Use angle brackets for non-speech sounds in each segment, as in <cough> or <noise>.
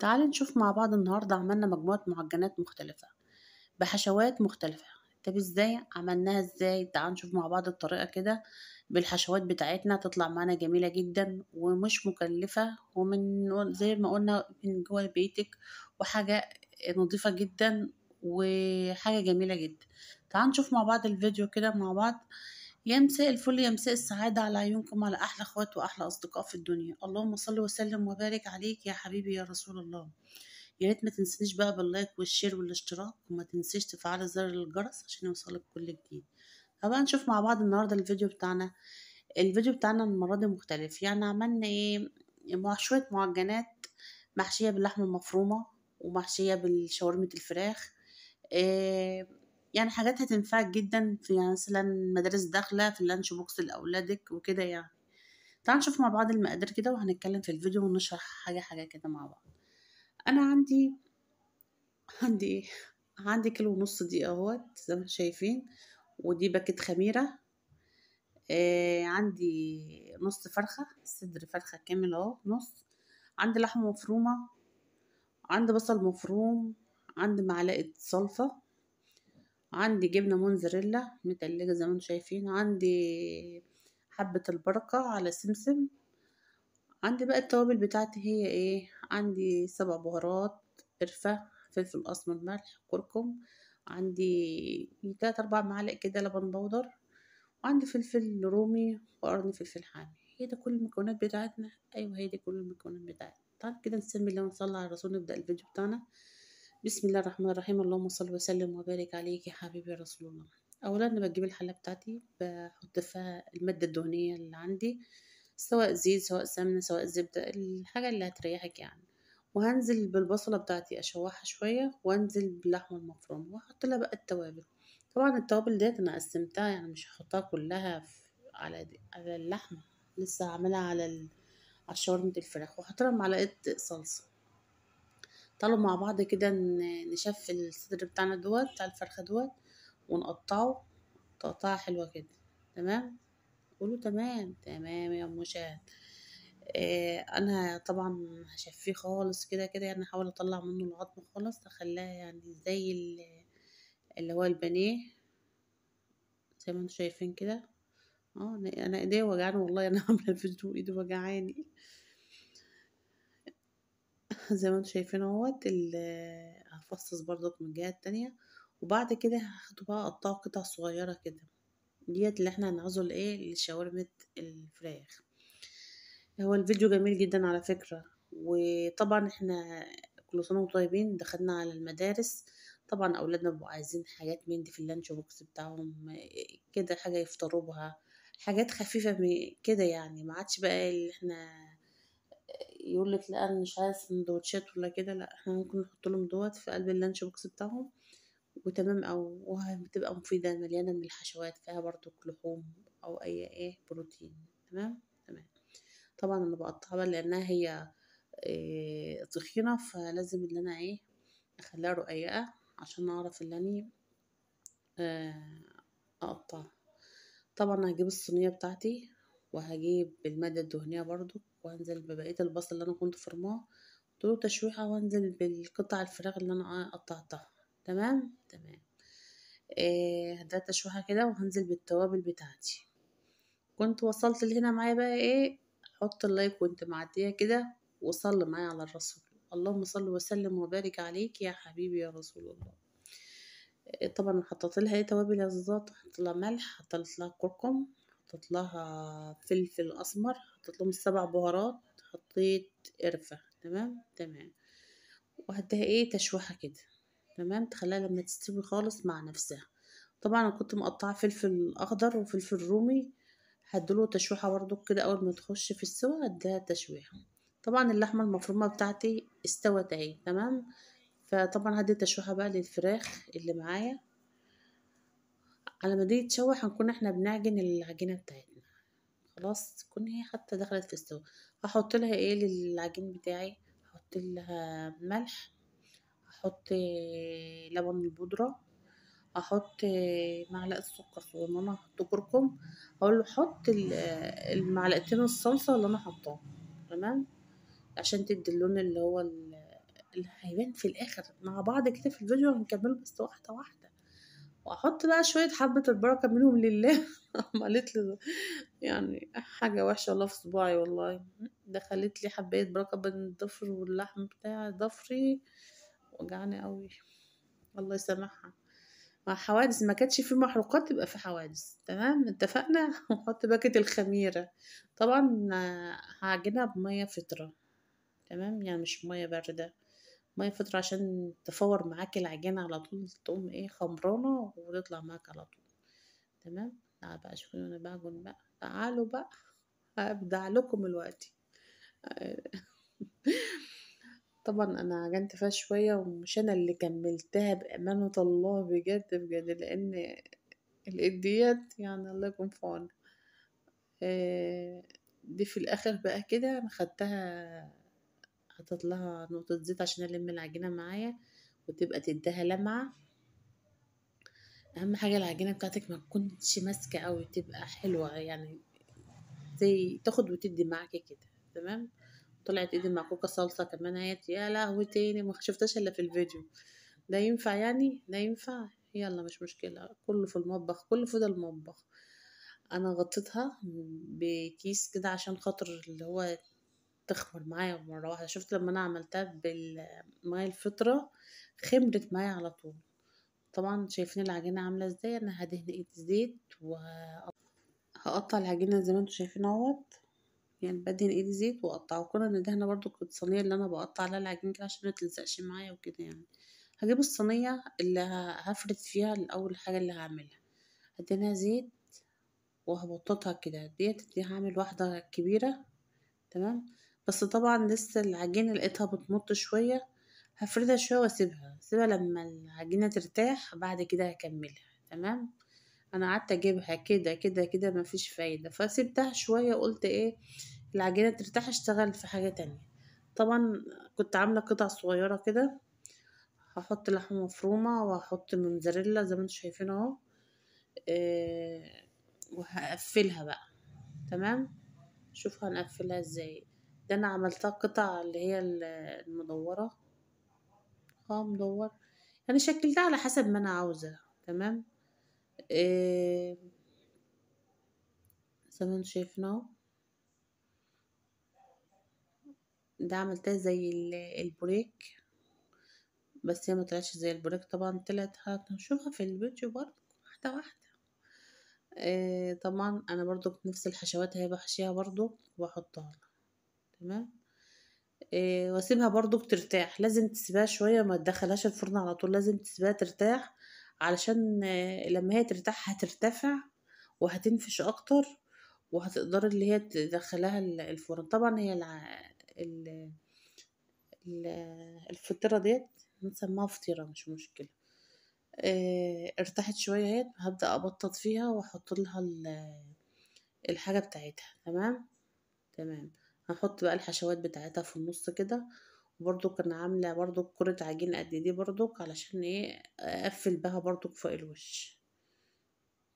تعالي نشوف مع بعض النهاردة عملنا مجموعة معجنات مختلفة بحشوات مختلفة طب ازاي عملناها ازاي تعالي نشوف مع بعض الطريقة كده بالحشوات بتاعتنا تطلع معانا جميلة جدا ومش مكلفة ومن زي ما قلنا من جوه بيتك وحاجة نظيفة جدا وحاجة جميلة جدا تعالي نشوف مع بعض الفيديو كده مع بعض يا مساء الفل يا مساء السعادة على عيونكم على أحلى أخوات وأحلى أصدقاء في الدنيا اللهم صل وسلم وبارك عليك يا حبيبي يا رسول الله يا ريت ما تنسنيش بقى باللايك والشير والاشتراك وما تنسيش تفعل زر الجرس عشان يوصلك كل جديد طبعا نشوف مع بعض النهاردة الفيديو بتاعنا الفيديو بتاعنا المرة دي مختلف يعني عملنا ايه شوية معجنات محشية باللحمة المفرومة ومحشية بالشاورمة الفراخ إيه يعني حاجات هتنفعك جدا في يعني مثلا مدارس داخلة في اللانش بوكس لأولادك وكده يعني تعال نشوف مع بعض المقادير كده وهنتكلم في الفيديو ونشرح حاجة حاجة كده مع بعض أنا عندي عندي إيه عندي كيلو ونص دي اهوت زي ما شايفين ودي باكت خميرة آه، عندي نص فرخة صدر فرخة كامل اهو نص عندي لحمة مفرومة عندي بصل مفروم عندي معلقة صلفة عندي جبنة موزاريلا متلجه زي ما انتم شايفين عندي حبة البركة على سمسم عندي بقى التوابل بتاعتي هي ايه عندي سبع بهارات قرفة فلفل اسمر ملح كركم عندي تلات اربع معالق كده لبن بودر وعندي فلفل رومي وقرن فلفل حامي هي ده كل المكونات بتاعتنا ايوه هي دي كل المكونات بتاعتنا تعالوا كده نسمي الله ونصلي على الرسول نبدا الفيديو بتاعنا بسم الله الرحمن الرحيم اللهم صل وسلم وبارك عليك يا حبيبي يا رسول الله اولا انا بجيب الحله بتاعتي بحط فيها الماده الدهنيه اللي عندي سواء زيت سواء سمنه سواء زبده الحاجه اللي هتريحك يعني وهنزل بالبصله بتاعتي اشوحها شويه وانزل باللحمه المفرومه واحط لها بقى التوابل طبعا التوابل ديت انا قسمتها يعني مش هحطها كلها على على اللحمه لسه هعملها على على شاورمة الفراخ وهحط لها معلقه صلصه تعالوا مع بعض كده نشف الصدر بتاعنا دوت بتاع الفرخة دوت ونقطعه تقطع حلوة كده تمام قولوا تمام تمام يا مشاهد آه انا طبعا هشفيه خالص كده كده يعني احاول اطلع منه العظم خالص اخليها يعني زي اللي هو البانيه زي ما انتم شايفين كده اه انا ايديا وجعاني والله انا عامله الفيديو ايدي وجعاني <laughs> زي ما انتم شايفين اهوت هفصص برضك من الجهه التانية وبعد كده هاخده بقى اقطعه قطع صغيره كده ديت اللي احنا هنعوزه لايه لشاورمه الفراخ هو الفيديو جميل جدا على فكره وطبعا احنا كل سنه طيبين دخلنا على المدارس طبعا اولادنا بيبقوا عايزين حاجات من دي في اللانش بوكس بتاعهم كده حاجه يفطروا بها حاجات خفيفه كده يعني ما عادش بقى اللي احنا يقول لك لا انا مش عايز سندوتشات ولا كده لا احنا ممكن نحط لهم دوت في قلب اللانش بوكس بتاعهم وتمام او وهتبقى مفيده مليانه من الحشوات فيها برضو لحوم او اي ايه بروتين تمام تمام طبعا انا بقطعها بقى لانها هي إيه فلازم ان انا ايه اخليها رقيقه عشان اعرف ان انا آه، اقطعها طبعا هجيب الصينيه بتاعتي وهجيب الماده الدهنيه برضو وانزل ببقيه البصل اللي انا كنت فرماه له تشويحه وانزل بالقطع الفراغ اللي انا قطعتها تمام تمام إيه ده تشويحه كده وهنزل بالتوابل بتاعتي كنت وصلت لهنا معايا بقى ايه حط اللايك وانت معديه كده وصل معايا على الرسول اللهم صل وسلم وبارك عليك يا حبيبي يا رسول الله آه، طبعا حطيت لها ايه توابل يا زوزات حطيت لها ملح حطيت لها كركم حطيت لها فلفل اسمر حطيت لهم السبع بهارات حطيت قرفه تمام تمام وهديها ايه تشويحه كده تمام تخليها لما تستوي خالص مع نفسها طبعا انا كنت مقطعه فلفل اخضر وفلفل رومي هديله تشويحه برده كده اول ما تخش في السوا هديها تشويحه طبعا اللحمه المفرومه بتاعتي استوت اهي تمام فطبعا هدي تشويحه بقى للفراخ اللي معايا على ما دي تشوح هنكون احنا بنعجن العجينه بتاعتنا خلاص تكون هي حتى دخلت في السوا هحط لها ايه للعجين بتاعي هحط لها ملح هحط لبن البودره احط معلقه سكر صغننه احط كركم اقول له حط المعلقتين الصلصه اللي انا حطاها تمام عشان تدي اللون اللي هو اللي هيبان في الاخر مع بعض كده في الفيديو هنكمله بس واحده واحده واحط بقى شويه حبه البركه منهم لله عملت <laughs> لي يعني حاجه وحشه والله في صباعي والله دخلت لي حبايه بركه بين الضفر واللحم بتاع ضفري وجعني قوي الله يسامحها مع حوادث ما كانتش في محروقات يبقى في حوادث تمام اتفقنا نحط <laughs> باكت الخميره طبعا هعجنها بميه فطره تمام يعني مش ميه بارده ميه فترة عشان تفور معاك العجينة على طول تقوم ايه خمرانة وتطلع معاك على طول تمام تعال بقى شوفوني انا بعجن بقى تعالوا بقى هبدع لكم الوقت <laughs> طبعا انا عجنت فيها شوية ومش انا اللي كملتها بامانة الله بجد بجد لان الايديات يعني الله يكون في عونها آه، دي في الاخر بقى كده انا خدتها حطيت لها نقطة زيت عشان ألم العجينة معايا وتبقى تديها لمعة أهم حاجة العجينة بتاعتك ما تكونش ماسكة أوي تبقى حلوة يعني زي تاخد وتدي معاكي كده تمام طلعت ايدي معكوكه صلصه كمان اهيت يا لهوي تاني ما شفتهاش الا في الفيديو ده ينفع يعني ده ينفع يلا مش مشكله كله في المطبخ كله في ده المطبخ انا غطيتها بكيس كده عشان خاطر اللي هو تخمر معايا مرة واحدة شفت لما أنا عملتها بالمايه الفطرة خمرت معايا على طول طبعا شايفين العجينة عاملة ازاي أنا هدهن ايد زيت وهقطع العجينة زي ما انتوا شايفين اهوت يعني بدهن ايد زيت واقطعه كنا ندهنه برضو الصينية اللي أنا بقطع عليها العجين كده عشان متلزقش معايا وكده يعني هجيب الصينية اللي هفرد فيها الأول حاجة اللي هعملها هدهنها زيت وهبططها كده ديت دي هعمل واحدة كبيرة تمام بس طبعا لسه العجينة لقيتها بتمط شوية هفردها شوية واسيبها سيبها لما العجينة ترتاح بعد كده هكملها تمام انا قعدت اجيبها كده كده كده مفيش فايدة فسيبتها شوية قلت ايه العجينة ترتاح اشتغل في حاجة تانية طبعا كنت عاملة قطع صغيرة كده هحط لحمة مفرومة وهحط منزريلا زي ما انتم شايفين اهو آه، وهقفلها بقى تمام شوف هنقفلها ازاي اللي انا عملتها قطع اللي هي المدورة اه مدور انا يعني شكلتها على حسب ما انا عاوزة تمام آه، زي ما شايفنا ده عملتها زي البريك بس هي ما طلعتش زي البريك طبعا طلعت هنشوفها في الفيديو برضو واحده واحده إيه طبعا انا برضو بنفس الحشوات هي بحشيها برضو واحطها تمام إيه واسيبها برضو بترتاح لازم تسيبها شويه ما تدخلهاش الفرن على طول لازم تسيبها ترتاح علشان آه، لما هي ترتاح هترتفع وهتنفش اكتر وهتقدر اللي هي تدخلها الفرن طبعا هي الع... ال... ال... الفطيره ديت نسميها فطيره مش مشكله إيه ارتاحت شويه اهيت هبدا ابطط فيها واحط لها الحاجه بتاعتها تمام تمام هحط بقى الحشوات بتاعتها في النص كده وبردك انا عامله بردك كره عجين قد دي بردك علشان ايه اقفل بها بردك فوق الوش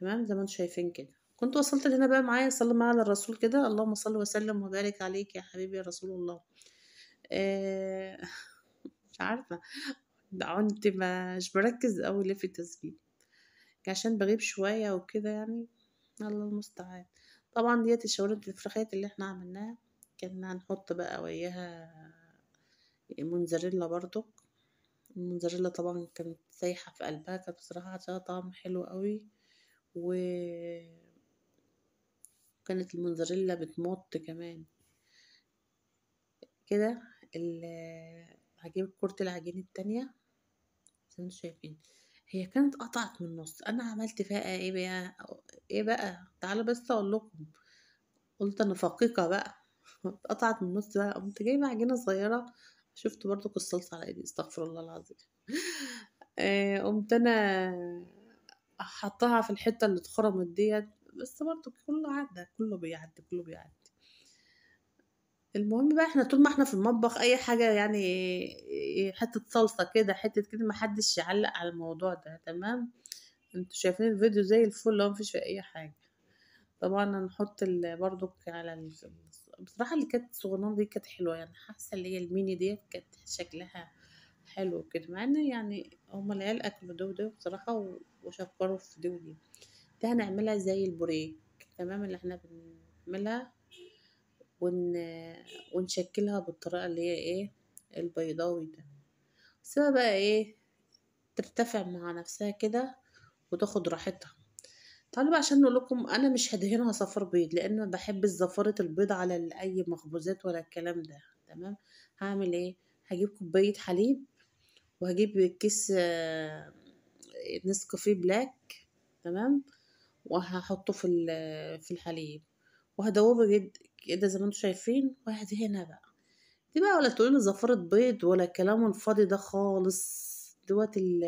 تمام زي ما انتم شايفين كده كنت وصلت هنا بقى معايا صلي معايا على الرسول كده اللهم صل وسلم وبارك عليك يا حبيبي يا رسول الله آه <laughs> عارفه كنت مش بركز قوي ليه في التسجيل عشان بغيب شويه وكده يعني الله المستعان طبعا ديت الشاورما الفراخات اللي احنا عملناها كنا هنحط بقى وياها منزريلا برضو المنزريلا طبعا كانت سايحة في قلبها كانت بصراحة عطاها طعم حلو قوي و المنزريلا بتمط كمان كده هجيب كرة العجين التانية زي ما شايفين هي كانت قطعت من النص انا عملت فيها ايه بقى ايه بقى تعالوا بس اقول لكم قلت انا فقيقة بقى اتقطعت من النص بقى قمت جايبه عجينه صغيره شفت برضو الصلصه على ايدي استغفر الله العظيم آه، قمت انا حطها في الحته اللي اتخرمت ديت بس برضو كله عدى كله بيعدي كله بيعدي المهم بقى احنا طول ما احنا في المطبخ اي حاجه يعني إيه، حته صلصه كده حته كده ما حدش يعلق على الموضوع ده تمام انتوا شايفين الفيديو زي الفل لو مفيش فيه اي حاجه طبعا هنحط برضك على بصراحه اللي كانت صغننه دي كانت حلوه يعني حاسه اللي هي الميني دي كانت شكلها حلو كده مع ان يعني هما العيال اكلوا ده وده بصراحه وشكروا في دي ودي ده هنعملها زي البوريك تمام اللي احنا بنعملها ون... ونشكلها بالطريقه اللي هي ايه البيضاوي ده سيبها بقى ايه ترتفع مع نفسها كده وتاخد راحتها طالب عشان نقول لكم انا مش هدهنها صفار بيض لان بحب الزفرة البيض على اي مخبوزات ولا الكلام ده تمام هعمل ايه هجيب كوبايه حليب وهجيب كيس آه، نسكافيه بلاك تمام وهحطه في في الحليب وهدوبه جد كده إيه زي ما انتم شايفين وهدهنها بقى دي بقى ولا تقولوا زفرة بيض ولا الكلام الفاضي ده خالص دوت ال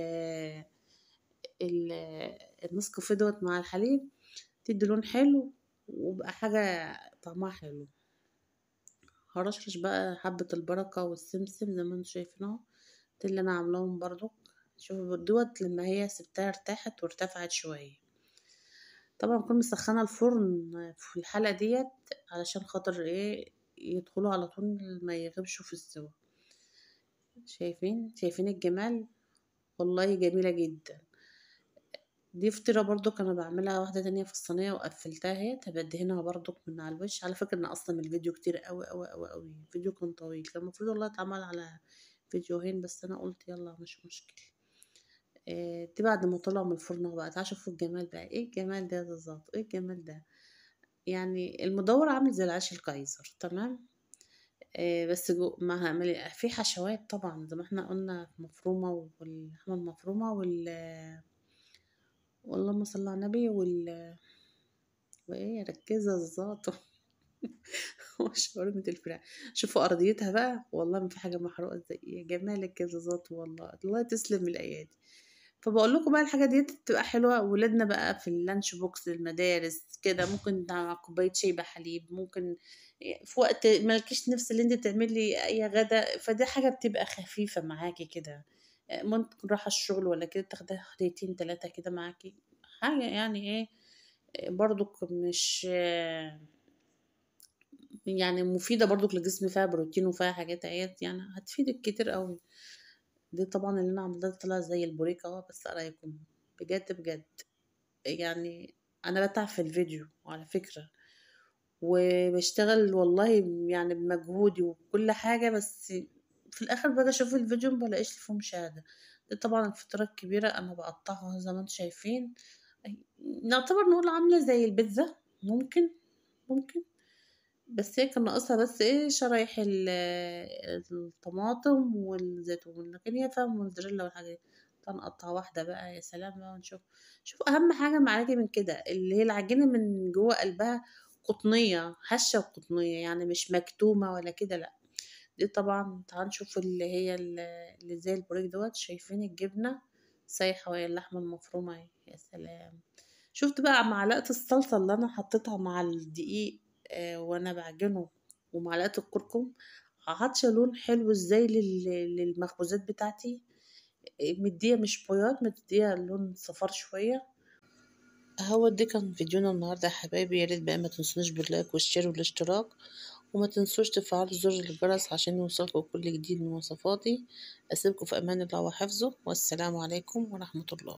المسك دوت مع الحليب تدي لون حلو وبقى حاجة طعمها حلو هرشرش بقى حبة البركة والسمسم زي ما انتم شايفين اهو اللي انا عاملاهم برضو شوفوا دوت لما هي سبتها ارتاحت وارتفعت شوية طبعا بكون مسخنة الفرن في الحلقة ديت علشان خاطر ايه يدخلوا على طول ما يغبشوا في السوا شايفين شايفين الجمال والله جميلة جدا دي فطيرة برضو انا بعملها واحدة تانية في الصينية وقفلتها اهي تبدهنها برضو من على الوش على فكرة انا اصلا الفيديو كتير قوي قوي قوي قوي الفيديو كان طويل كان المفروض والله اتعمل على فيديوهين بس انا قلت يلا مش مشكلة آه، دي بعد ما طلعوا من الفرن بقى تعالوا شوفوا الجمال بقى ايه الجمال ده بالظبط ايه الجمال ده يعني المدور عامل زي العيش الكايزر تمام إيه بس جو مع في حشوات طبعا زي ما احنا قلنا مفرومة واللحمة المفرومة وال اللهم صل على النبي وال وايه ركزها الزاطة <laughs> وشاورمة الفراخ شوفوا أرضيتها بقى والله ما في حاجة محروقة زي يا جمالك يا زاط والله الله تسلم الأيادي فبقول لكم بقى الحاجة دي بتبقى حلوة ولادنا بقى في اللانش بوكس للمدارس كده ممكن مع كوباية شاي بحليب ممكن في وقت مالكيش نفس اللي انت تعملي أي غدا فدي حاجة بتبقى خفيفة معاكي كده ممكن راح الشغل ولا كده تاخدي خديتين تلاتة كده معاكي حاجة يعني ايه برضك مش يعني مفيدة برضك للجسم فيها بروتين وفيها حاجات عيات يعني هتفيدك كتير قوي دي طبعا اللي انا عملتها طلع زي البوريك اهو بس رايكم بجد بجد يعني انا بتعب في الفيديو على فكرة وبشتغل والله يعني بمجهودي وكل حاجة بس في الاخر بقى اشوف الفيديو مبلاقيش فيه مشاهده ده طبعا الفترات الكبيره انا بقطعها زي ما انتم شايفين نعتبر نقول عامله زي البيتزا ممكن ممكن بس هي كان ناقصها بس ايه شرايح الطماطم والزيتون لكن هي فيها موزاريلا والحاجات دي نقطع واحده بقى يا سلام بقى ونشوف شوف اهم حاجه معاكي من كده اللي هي العجينه من جوه قلبها قطنيه هشه وقطنيه يعني مش مكتومه ولا كده لا دي طبعا نشوف اللي هي اللي زي البوريك دوت شايفين الجبنة سايحة وهي اللحمة المفرومة اهي يا سلام شفت بقى معلقة الصلصة اللي انا حطيتها مع الدقيق آه، وانا بعجنه ومعلقة الكركم عطشة لون حلو ازاي للمخبوزات بتاعتي مديه مش بياض مديه لون صفار شويه هو ده كان فيديونا النهارده يا حبايبي يا ريت بقى ما تنسوناش باللايك والشير والاشتراك وما تنسوش تفعلوا زر الجرس عشان يوصلكم كل جديد من وصفاتي اسيبكم في امان الله وحفظه والسلام عليكم ورحمة الله